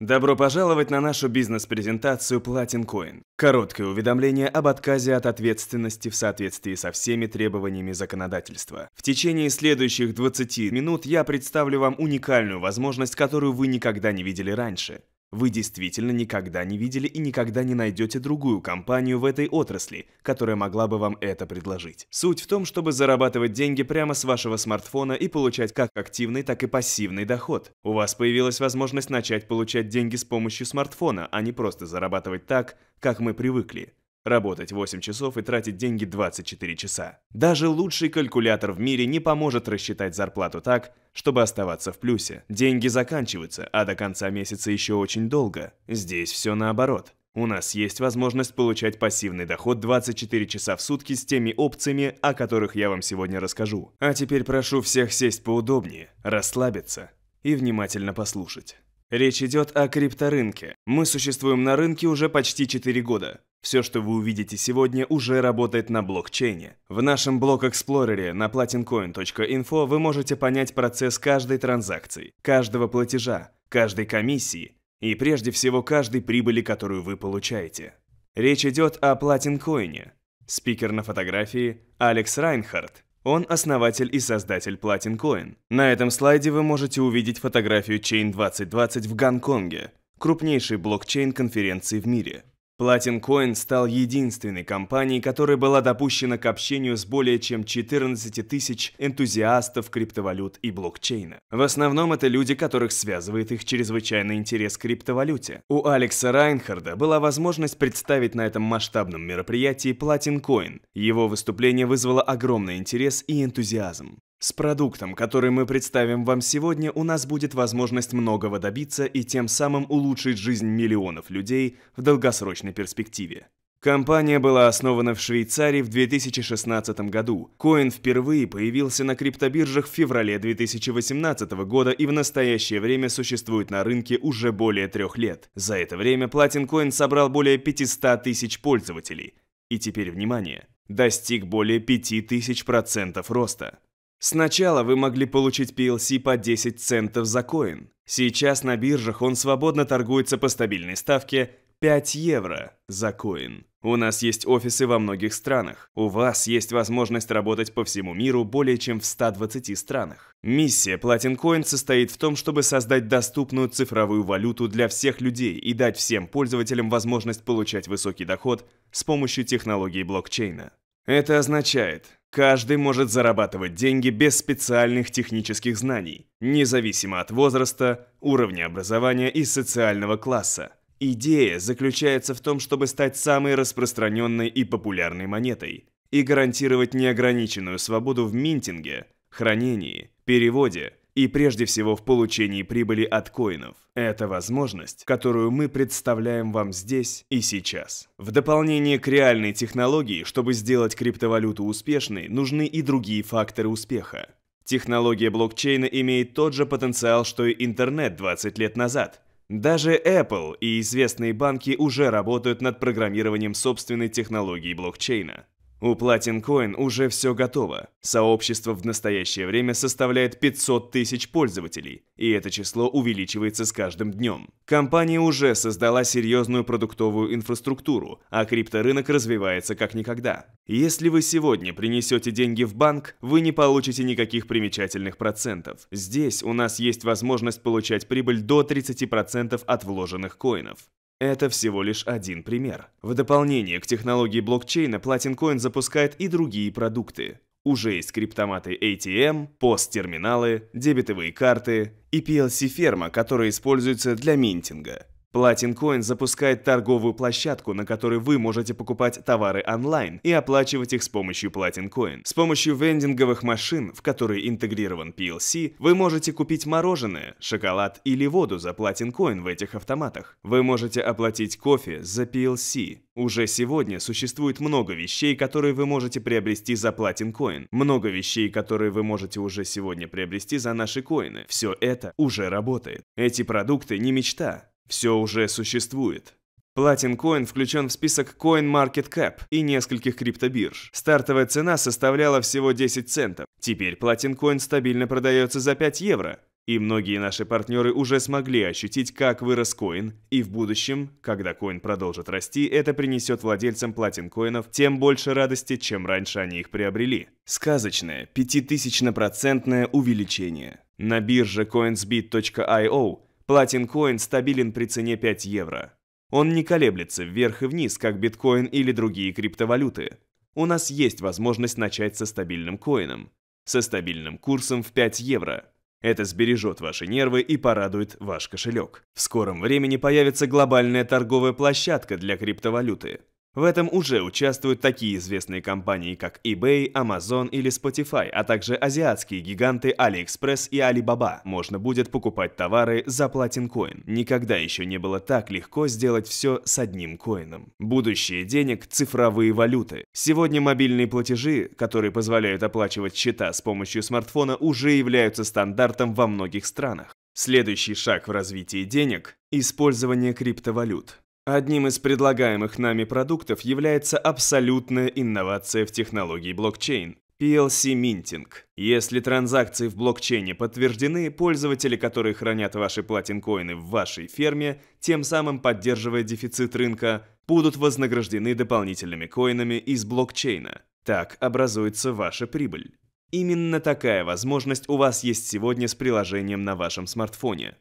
Добро пожаловать на нашу бизнес-презентацию Platin Coin. Короткое уведомление об отказе от ответственности в соответствии со всеми требованиями законодательства. В течение следующих 20 минут я представлю вам уникальную возможность, которую вы никогда не видели раньше. Вы действительно никогда не видели и никогда не найдете другую компанию в этой отрасли, которая могла бы вам это предложить. Суть в том, чтобы зарабатывать деньги прямо с вашего смартфона и получать как активный, так и пассивный доход. У вас появилась возможность начать получать деньги с помощью смартфона, а не просто зарабатывать так, как мы привыкли. Работать 8 часов и тратить деньги 24 часа. Даже лучший калькулятор в мире не поможет рассчитать зарплату так, чтобы оставаться в плюсе. Деньги заканчиваются, а до конца месяца еще очень долго. Здесь все наоборот. У нас есть возможность получать пассивный доход 24 часа в сутки с теми опциями, о которых я вам сегодня расскажу. А теперь прошу всех сесть поудобнее, расслабиться и внимательно послушать. Речь идет о крипторынке. Мы существуем на рынке уже почти 4 года. Все, что вы увидите сегодня, уже работает на блокчейне. В нашем блок-эксплорере на platincoin.info вы можете понять процесс каждой транзакции, каждого платежа, каждой комиссии и прежде всего каждой прибыли, которую вы получаете. Речь идет о платинкоине. Спикер на фотографии Алекс Райнхард. Он основатель и создатель PlatinCoin. На этом слайде вы можете увидеть фотографию Chain 2020 в Гонконге, крупнейшей блокчейн-конференции в мире. Platin Coin стал единственной компанией, которая была допущена к общению с более чем 14 тысяч энтузиастов криптовалют и блокчейна. В основном это люди, которых связывает их чрезвычайный интерес к криптовалюте. У Алекса Райнхарда была возможность представить на этом масштабном мероприятии Platin Coin. Его выступление вызвало огромный интерес и энтузиазм. С продуктом, который мы представим вам сегодня, у нас будет возможность многого добиться и тем самым улучшить жизнь миллионов людей в долгосрочной перспективе. Компания была основана в Швейцарии в 2016 году. Коин впервые появился на криптобиржах в феврале 2018 года и в настоящее время существует на рынке уже более трех лет. За это время Platin Coin собрал более 500 тысяч пользователей. И теперь внимание, достиг более 5000% роста. Сначала вы могли получить PLC по 10 центов за коин. Сейчас на биржах он свободно торгуется по стабильной ставке 5 евро за коин. У нас есть офисы во многих странах. У вас есть возможность работать по всему миру более чем в 120 странах. Миссия Platin Coin состоит в том, чтобы создать доступную цифровую валюту для всех людей и дать всем пользователям возможность получать высокий доход с помощью технологии блокчейна. Это означает, Каждый может зарабатывать деньги без специальных технических знаний, независимо от возраста, уровня образования и социального класса. Идея заключается в том, чтобы стать самой распространенной и популярной монетой и гарантировать неограниченную свободу в минтинге, хранении, переводе, и прежде всего в получении прибыли от коинов. Это возможность, которую мы представляем вам здесь и сейчас. В дополнение к реальной технологии, чтобы сделать криптовалюту успешной, нужны и другие факторы успеха. Технология блокчейна имеет тот же потенциал, что и интернет 20 лет назад – даже Apple и известные банки уже работают над программированием собственной технологии блокчейна. У Platin Coin уже все готово. Сообщество в настоящее время составляет 500 тысяч пользователей, и это число увеличивается с каждым днем. Компания уже создала серьезную продуктовую инфраструктуру, а крипторынок развивается как никогда. Если вы сегодня принесете деньги в банк, вы не получите никаких примечательных процентов. Здесь у нас есть возможность получать прибыль до 30% от вложенных коинов. Это всего лишь один пример. В дополнение к технологии блокчейна Platin Coin запускает и другие продукты. Уже есть криптоматы ATM, POS-терминалы, дебетовые карты и PLC-ферма, которая используется для минтинга. Platin запускает торговую площадку, на которой вы можете покупать товары онлайн и оплачивать их с помощью Platin С помощью вендинговых машин, в которые интегрирован PLC, вы можете купить мороженое, шоколад или воду за Platin в этих автоматах. Вы можете оплатить кофе за PLC. Уже сегодня существует много вещей, которые вы можете приобрести за Platin Много вещей, которые вы можете уже сегодня приобрести за наши коины. Все это уже работает. Эти продукты не мечта, все уже существует. Platin Coin включен в список CoinMarketCap и нескольких криптобирж. Стартовая цена составляла всего 10 центов. Теперь Platin Coin стабильно продается за 5 евро. И многие наши партнеры уже смогли ощутить, как вырос коин, и в будущем, когда коин продолжит расти, это принесет владельцам платин-коинов тем больше радости, чем раньше они их приобрели. Сказочное 5000-процентное увеличение. На бирже coinsbit.io Платин Коин стабилен при цене 5 евро. Он не колеблется вверх и вниз, как биткоин или другие криптовалюты. У нас есть возможность начать со стабильным коином. Со стабильным курсом в 5 евро. Это сбережет ваши нервы и порадует ваш кошелек. В скором времени появится глобальная торговая площадка для криптовалюты. В этом уже участвуют такие известные компании, как eBay, Amazon или Spotify, а также азиатские гиганты AliExpress и Alibaba. Можно будет покупать товары за платин коин. Никогда еще не было так легко сделать все с одним коином. Будущее денег – цифровые валюты. Сегодня мобильные платежи, которые позволяют оплачивать счета с помощью смартфона, уже являются стандартом во многих странах. Следующий шаг в развитии денег – использование криптовалют. Одним из предлагаемых нами продуктов является абсолютная инновация в технологии блокчейн – minting. Если транзакции в блокчейне подтверждены, пользователи, которые хранят ваши платинкоины в вашей ферме, тем самым поддерживая дефицит рынка, будут вознаграждены дополнительными коинами из блокчейна. Так образуется ваша прибыль. Именно такая возможность у вас есть сегодня с приложением на вашем смартфоне.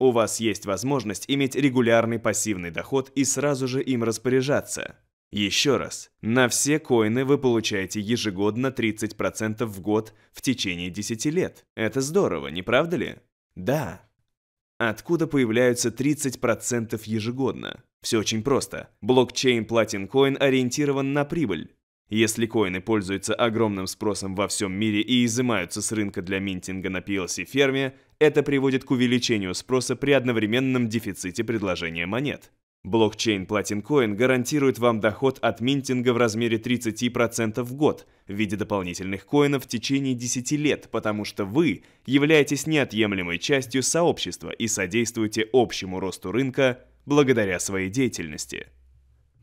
У вас есть возможность иметь регулярный пассивный доход и сразу же им распоряжаться. Еще раз, на все коины вы получаете ежегодно 30% в год в течение 10 лет. Это здорово, не правда ли? Да. Откуда появляются 30% ежегодно? Все очень просто. Блокчейн Platin Coin ориентирован на прибыль. Если коины пользуются огромным спросом во всем мире и изымаются с рынка для минтинга на PLC-ферме, это приводит к увеличению спроса при одновременном дефиците предложения монет. Блокчейн Platin Coin гарантирует вам доход от минтинга в размере 30% в год в виде дополнительных коинов в течение 10 лет, потому что вы являетесь неотъемлемой частью сообщества и содействуете общему росту рынка благодаря своей деятельности.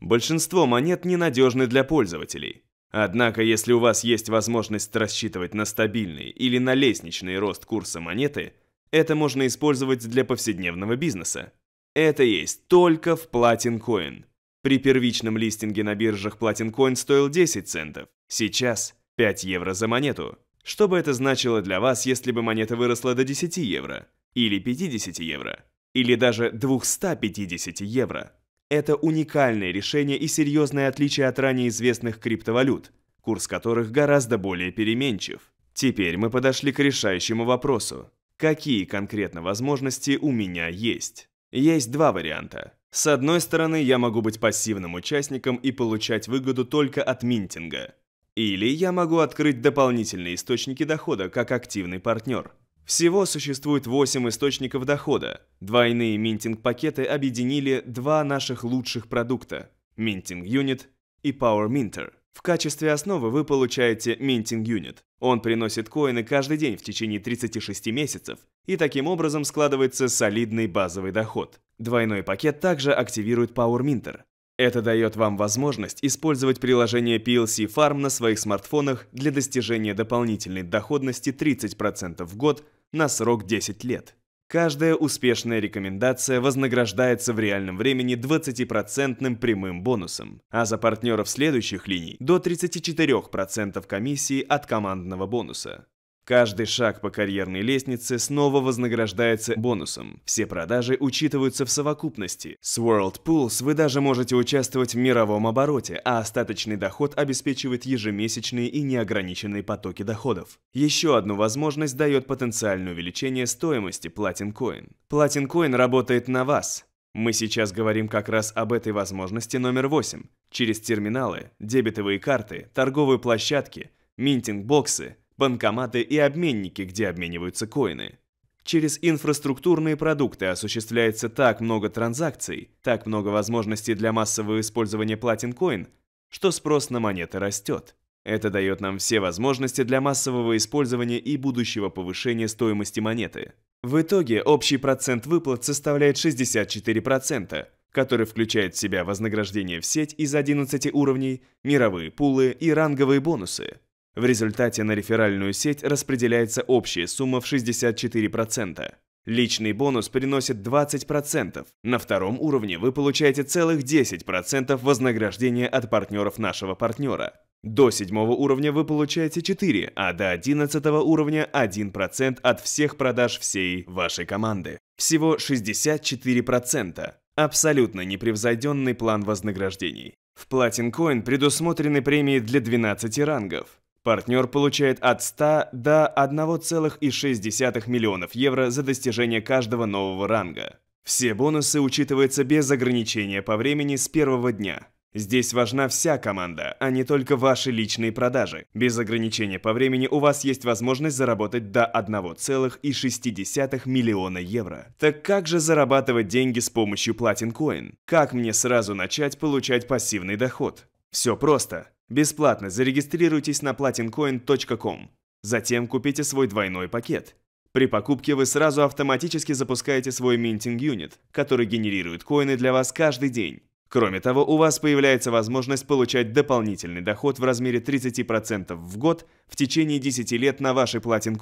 Большинство монет ненадежны для пользователей. Однако, если у вас есть возможность рассчитывать на стабильный или на лестничный рост курса монеты, это можно использовать для повседневного бизнеса. Это есть только в Platin Coin. При первичном листинге на биржах Platin Coin стоил 10 центов, сейчас 5 евро за монету. Что бы это значило для вас, если бы монета выросла до 10 евро, или 50 евро, или даже 250 евро? Это уникальное решение и серьезное отличие от ранее известных криптовалют, курс которых гораздо более переменчив. Теперь мы подошли к решающему вопросу. Какие конкретно возможности у меня есть? Есть два варианта. С одной стороны, я могу быть пассивным участником и получать выгоду только от минтинга. Или я могу открыть дополнительные источники дохода как активный партнер – всего существует 8 источников дохода. Двойные минтинг-пакеты объединили два наших лучших продукта – Minting Unit и Power Minter. В качестве основы вы получаете Minting Unit. Он приносит коины каждый день в течение 36 месяцев, и таким образом складывается солидный базовый доход. Двойной пакет также активирует Power Minter. Это дает вам возможность использовать приложение PLC Farm на своих смартфонах для достижения дополнительной доходности 30% в год на срок 10 лет. Каждая успешная рекомендация вознаграждается в реальном времени 20% прямым бонусом, а за партнеров следующих линий до 34% комиссии от командного бонуса. Каждый шаг по карьерной лестнице снова вознаграждается бонусом. Все продажи учитываются в совокупности. С World Pools вы даже можете участвовать в мировом обороте, а остаточный доход обеспечивает ежемесячные и неограниченные потоки доходов. Еще одну возможность дает потенциальное увеличение стоимости Platin Coin. Platin Coin работает на вас. Мы сейчас говорим как раз об этой возможности номер 8. Через терминалы, дебетовые карты, торговые площадки, минтинг-боксы – банкоматы и обменники, где обмениваются коины. Через инфраструктурные продукты осуществляется так много транзакций, так много возможностей для массового использования платинкоин, что спрос на монеты растет. Это дает нам все возможности для массового использования и будущего повышения стоимости монеты. В итоге общий процент выплат составляет 64%, который включает в себя вознаграждение в сеть из 11 уровней, мировые пулы и ранговые бонусы. В результате на реферальную сеть распределяется общая сумма в 64%. Личный бонус приносит 20%. На втором уровне вы получаете целых 10% вознаграждения от партнеров нашего партнера. До седьмого уровня вы получаете 4, а до одиннадцатого уровня 1% от всех продаж всей вашей команды. Всего 64%. Абсолютно непревзойденный план вознаграждений. В Platin Coin предусмотрены премии для 12 рангов. Партнер получает от 100 до 1,6 миллионов евро за достижение каждого нового ранга. Все бонусы учитываются без ограничения по времени с первого дня. Здесь важна вся команда, а не только ваши личные продажи. Без ограничения по времени у вас есть возможность заработать до 1,6 миллиона евро. Так как же зарабатывать деньги с помощью Platin Coin? Как мне сразу начать получать пассивный доход? Все просто. Бесплатно зарегистрируйтесь на platincoin.com. Затем купите свой двойной пакет. При покупке вы сразу автоматически запускаете свой минтинг-юнит, который генерирует коины для вас каждый день. Кроме того, у вас появляется возможность получать дополнительный доход в размере 30% в год в течение 10 лет на ваши платин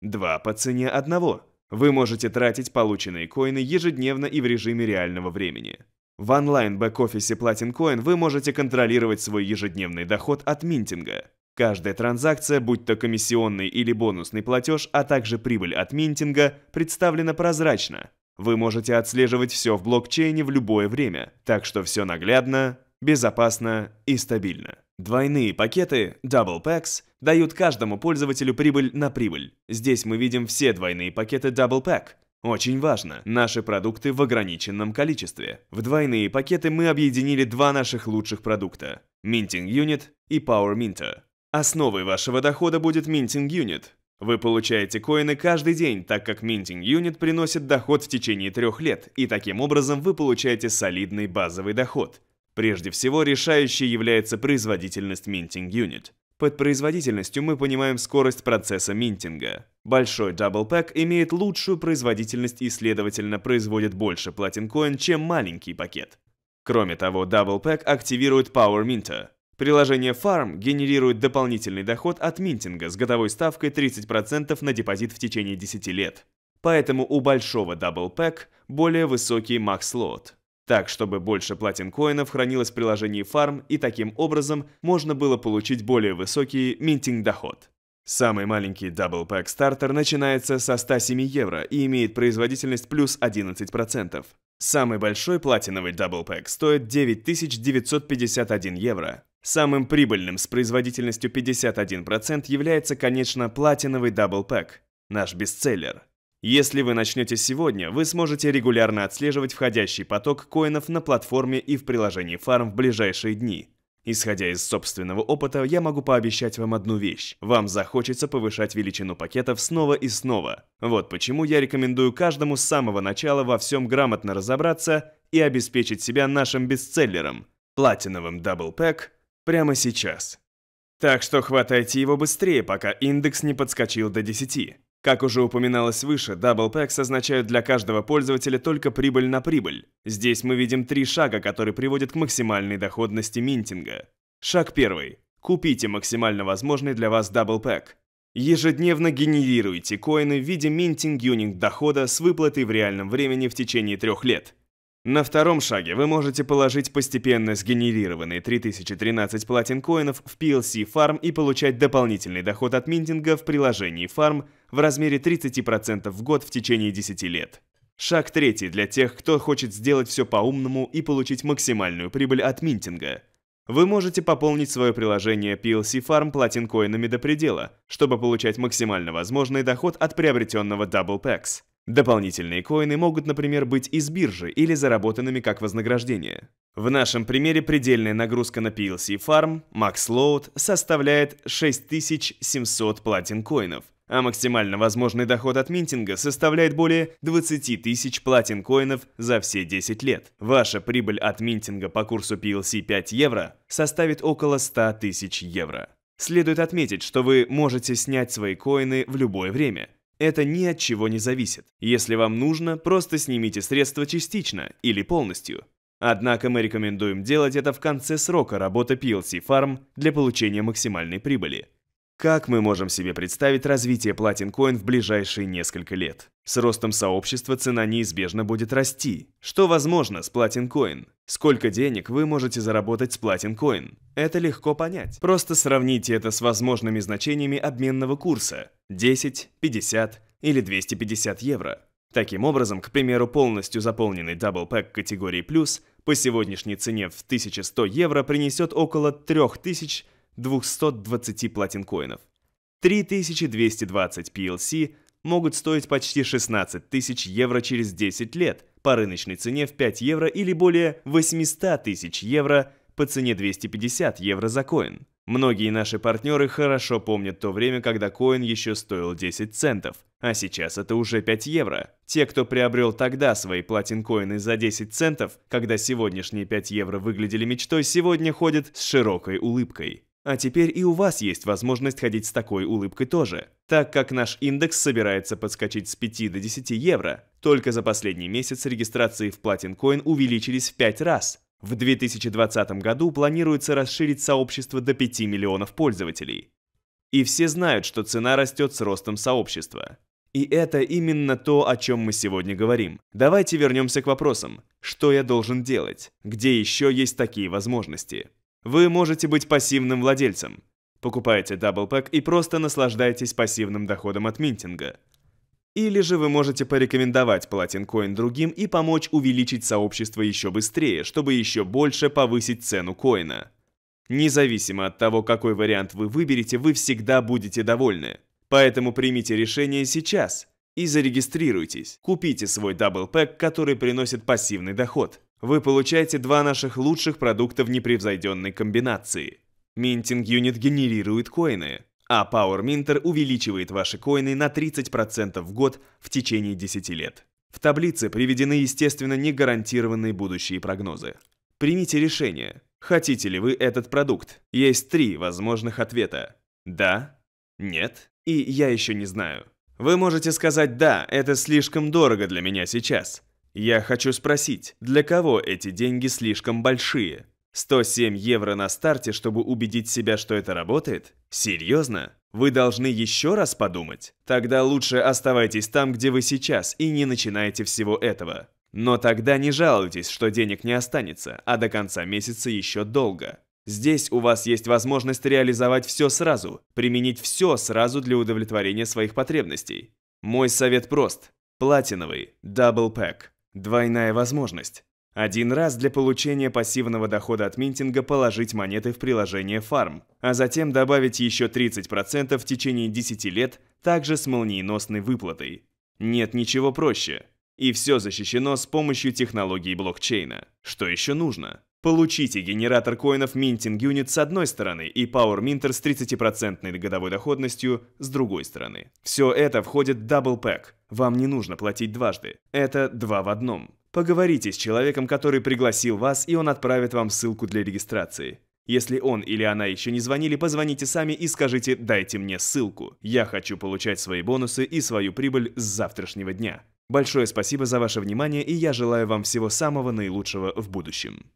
Два по цене одного. Вы можете тратить полученные коины ежедневно и в режиме реального времени. В онлайн-бэк-офисе Platin Coin вы можете контролировать свой ежедневный доход от минтинга. Каждая транзакция, будь то комиссионный или бонусный платеж, а также прибыль от минтинга, представлена прозрачно. Вы можете отслеживать все в блокчейне в любое время, так что все наглядно, безопасно и стабильно. Двойные пакеты Double Packs дают каждому пользователю прибыль на прибыль. Здесь мы видим все двойные пакеты Double Pack – очень важно, наши продукты в ограниченном количестве. В двойные пакеты мы объединили два наших лучших продукта – Minting Unit и Power Minter. Основой вашего дохода будет Minting Unit. Вы получаете коины каждый день, так как Minting Unit приносит доход в течение трех лет, и таким образом вы получаете солидный базовый доход. Прежде всего, решающей является производительность Minting Unit. Под производительностью мы понимаем скорость процесса минтинга. Большой Double Pack имеет лучшую производительность и, следовательно, производит больше платин коин, чем маленький пакет. Кроме того, Double Pack активирует Power Minter. Приложение Farm генерирует дополнительный доход от минтинга с годовой ставкой 30% на депозит в течение 10 лет. Поэтому у большого Double Pack более высокий Max лот так чтобы больше платин коинов хранилось в приложении Farm, и таким образом можно было получить более высокий минтинг-доход. Самый маленький Double Pack Starter начинается со 107 евро и имеет производительность плюс 11%. Самый большой платиновый Double Pack стоит 9951 евро. Самым прибыльным с производительностью 51% является, конечно, платиновый Double Pack, наш бестселлер. Если вы начнете сегодня, вы сможете регулярно отслеживать входящий поток коинов на платформе и в приложении Farm в ближайшие дни. Исходя из собственного опыта, я могу пообещать вам одну вещь. Вам захочется повышать величину пакетов снова и снова. Вот почему я рекомендую каждому с самого начала во всем грамотно разобраться и обеспечить себя нашим бестселлером – платиновым даблпэк прямо сейчас. Так что хватайте его быстрее, пока индекс не подскочил до 10. Как уже упоминалось выше, Double Packs означают для каждого пользователя только прибыль на прибыль. Здесь мы видим три шага, которые приводят к максимальной доходности минтинга. Шаг первый. Купите максимально возможный для вас Double Pack. Ежедневно генерируйте коины в виде минтинг-юнинг дохода с выплатой в реальном времени в течение трех лет – на втором шаге вы можете положить постепенно сгенерированные 3013 платин коинов в PLC Farm и получать дополнительный доход от минтинга в приложении Farm в размере 30% в год в течение 10 лет. Шаг третий для тех, кто хочет сделать все по-умному и получить максимальную прибыль от минтинга. Вы можете пополнить свое приложение PLC Farm платин коинами до предела, чтобы получать максимально возможный доход от приобретенного Double Packs. Дополнительные коины могут, например, быть из биржи или заработанными как вознаграждение. В нашем примере предельная нагрузка на PLC Farm, Max Load, составляет 6700 платин коинов, а максимально возможный доход от минтинга составляет более 20 тысяч платин коинов за все 10 лет. Ваша прибыль от минтинга по курсу PLC 5 евро составит около 100 тысяч евро. Следует отметить, что вы можете снять свои коины в любое время – это ни от чего не зависит. Если вам нужно, просто снимите средства частично или полностью. Однако мы рекомендуем делать это в конце срока работы PLC Farm для получения максимальной прибыли. Как мы можем себе представить развитие платинкоин в ближайшие несколько лет? С ростом сообщества цена неизбежно будет расти. Что возможно с платинкоин? Сколько денег вы можете заработать с платинкоин? Это легко понять. Просто сравните это с возможными значениями обменного курса 10, 50 или 250 евро. Таким образом, к примеру, полностью заполненный Double Pack категории плюс по сегодняшней цене в 1100 евро принесет около 3000 евро 220 платинкоинов. 3220 PLC могут стоить почти 16 тысяч евро через 10 лет по рыночной цене в 5 евро или более 800 тысяч евро по цене 250 евро за коин. Многие наши партнеры хорошо помнят то время, когда коин еще стоил 10 центов, а сейчас это уже 5 евро. Те, кто приобрел тогда свои платинкоины за 10 центов, когда сегодняшние 5 евро выглядели мечтой, сегодня ходят с широкой улыбкой. А теперь и у вас есть возможность ходить с такой улыбкой тоже, так как наш индекс собирается подскочить с 5 до 10 евро. Только за последний месяц регистрации в Platin Coin увеличились в 5 раз. В 2020 году планируется расширить сообщество до 5 миллионов пользователей. И все знают, что цена растет с ростом сообщества. И это именно то, о чем мы сегодня говорим. Давайте вернемся к вопросам. Что я должен делать? Где еще есть такие возможности? Вы можете быть пассивным владельцем. Покупаете даблпэк и просто наслаждайтесь пассивным доходом от минтинга. Или же вы можете порекомендовать платинкоин другим и помочь увеличить сообщество еще быстрее, чтобы еще больше повысить цену коина. Независимо от того, какой вариант вы выберете, вы всегда будете довольны. Поэтому примите решение сейчас и зарегистрируйтесь. Купите свой даблпэк, который приносит пассивный доход вы получаете два наших лучших продукта в непревзойденной комбинации. Минтинг-юнит генерирует коины, а Power Minter увеличивает ваши коины на 30% в год в течение 10 лет. В таблице приведены, естественно, не гарантированные будущие прогнозы. Примите решение, хотите ли вы этот продукт. Есть три возможных ответа. Да, нет и я еще не знаю. Вы можете сказать «да, это слишком дорого для меня сейчас», я хочу спросить, для кого эти деньги слишком большие? 107 евро на старте, чтобы убедить себя, что это работает? Серьезно? Вы должны еще раз подумать? Тогда лучше оставайтесь там, где вы сейчас, и не начинайте всего этого. Но тогда не жалуйтесь, что денег не останется, а до конца месяца еще долго. Здесь у вас есть возможность реализовать все сразу, применить все сразу для удовлетворения своих потребностей. Мой совет прост. Платиновый. Double Pack. Двойная возможность. Один раз для получения пассивного дохода от минтинга положить монеты в приложение Farm, а затем добавить еще 30% в течение 10 лет, также с молниеносной выплатой. Нет ничего проще. И все защищено с помощью технологии блокчейна. Что еще нужно? Получите генератор коинов Minting Unit с одной стороны и Power Minter с 30% годовой доходностью с другой стороны. Все это входит в Double Pack. Вам не нужно платить дважды. Это два в одном. Поговорите с человеком, который пригласил вас, и он отправит вам ссылку для регистрации. Если он или она еще не звонили, позвоните сами и скажите «дайте мне ссылку». Я хочу получать свои бонусы и свою прибыль с завтрашнего дня. Большое спасибо за ваше внимание, и я желаю вам всего самого наилучшего в будущем.